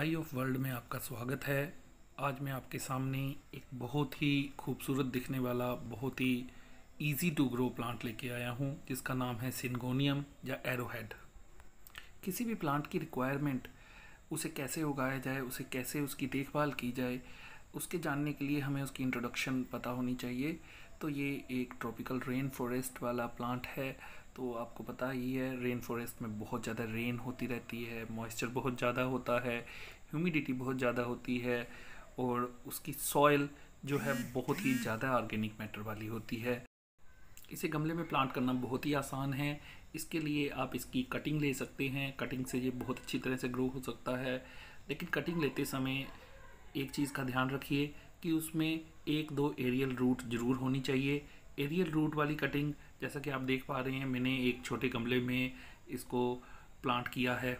I of world में आपका स्वागत है आज मैं आपके सामने एक बहुत ही खूबसूरत दिखने वाला बहुत ही इजी टू ग्रो प्लांट लेके आया हूँ जिसका नाम है सिंगोनियम या एरोहेड किसी भी प्लांट की रिक्वायरमेंट उसे कैसे उगाया जाए उसे कैसे उसकी देखभाल की जाए उसके जानने के लिए हमें उसकी इंट्रोडक्शन पता होनी चाहिए तो ये एक ट्रॉपिकल रेन फॉरेस्ट वाला प्लांट है तो आपको पता ही है रेन फॉरेस्ट में बहुत ज़्यादा रेन होती रहती है मॉइस्चर बहुत ज़्यादा होता है ह्यूमिडिटी बहुत ज़्यादा होती है और उसकी सॉइल जो है बहुत ही ज़्यादा ऑर्गेनिक मैटर वाली होती है इसे गमले में प्लांट करना बहुत ही आसान है इसके लिए आप इसकी कटिंग ले सकते हैं कटिंग से ये बहुत अच्छी तरह से ग्रो हो सकता है लेकिन कटिंग लेते समय एक चीज़ का ध्यान रखिए कि उसमें एक दो एरियल रूट ज़रूर होनी चाहिए एरियल रूट वाली कटिंग जैसा कि आप देख पा रहे हैं मैंने एक छोटे गमले में इसको प्लांट किया है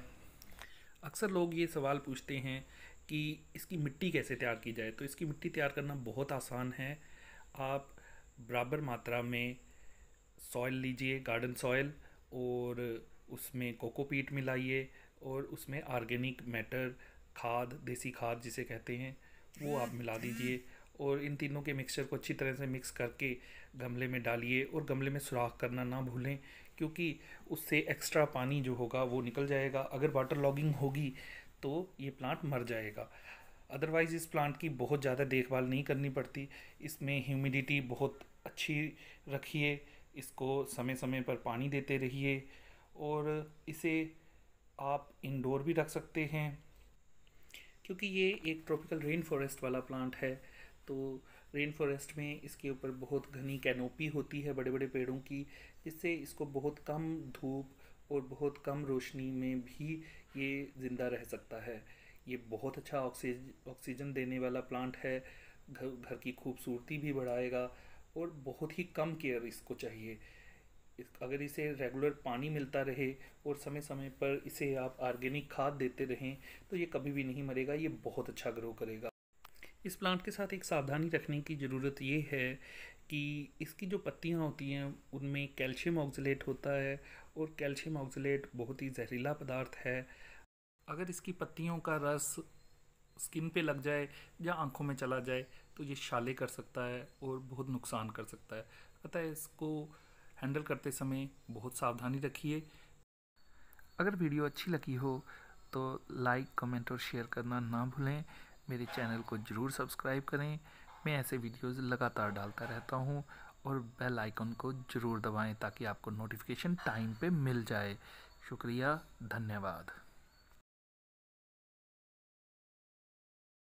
अक्सर लोग ये सवाल पूछते हैं कि इसकी मिट्टी कैसे तैयार की जाए तो इसकी मिट्टी तैयार करना बहुत आसान है आप बराबर मात्रा में सॉयल लीजिए गार्डन सॉयल और उसमें कोकोपीट मिलाइए और उसमें ऑर्गेनिक मैटर खाद देसी खाद जिसे कहते हैं वो आप मिला दीजिए और इन तीनों के मिक्सचर को अच्छी तरह से मिक्स करके गमले में डालिए और गमले में सुराख करना ना भूलें क्योंकि उससे एक्स्ट्रा पानी जो होगा वो निकल जाएगा अगर वाटर लॉगिंग होगी तो ये प्लांट मर जाएगा अदरवाइज़ इस प्लांट की बहुत ज़्यादा देखभाल नहीं करनी पड़ती इसमें ह्यूमिडिटी बहुत अच्छी रखिए इसको समय समय पर पानी देते रहिए और इसे आप इंडोर भी रख सकते हैं क्योंकि ये एक ट्रॉपिकल रेन फॉरेस्ट वाला प्लांट है तो रेन फॉरेस्ट में इसके ऊपर बहुत घनी कैनोपी होती है बड़े बड़े पेड़ों की जिससे इसको बहुत कम धूप और बहुत कम रोशनी में भी ये ज़िंदा रह सकता है ये बहुत अच्छा ऑक्सीज ऑक्सीजन देने वाला प्लांट है घर घर की खूबसूरती भी बढ़ाएगा और बहुत ही कम केयर इसको चाहिए इस, अगर इसे रेगुलर पानी मिलता रहे और समय समय पर इसे आप ऑर्गेनिक खाद देते रहें तो ये कभी भी नहीं मरेगा ये बहुत अच्छा ग्रो करेगा इस प्लांट के साथ एक सावधानी रखने की ज़रूरत ये है कि इसकी जो पत्तियाँ होती हैं उनमें कैल्शियम ऑक्जिलेट होता है और कैल्शियम ऑक्जिलेट बहुत ही जहरीला पदार्थ है अगर इसकी पत्तियों का रस स्किन पे लग जाए या आंखों में चला जाए तो ये शाले कर सकता है और बहुत नुकसान कर सकता है अतः इसको हैंडल करते समय बहुत सावधानी रखिए अगर वीडियो अच्छी लगी हो तो लाइक कमेंट और शेयर करना ना भूलें मेरे चैनल को ज़रूर सब्सक्राइब करें मैं ऐसे वीडियोस लगातार डालता रहता हूँ और बेल आइकन को ज़रूर दबाएं ताकि आपको नोटिफिकेशन टाइम पे मिल जाए शुक्रिया धन्यवाद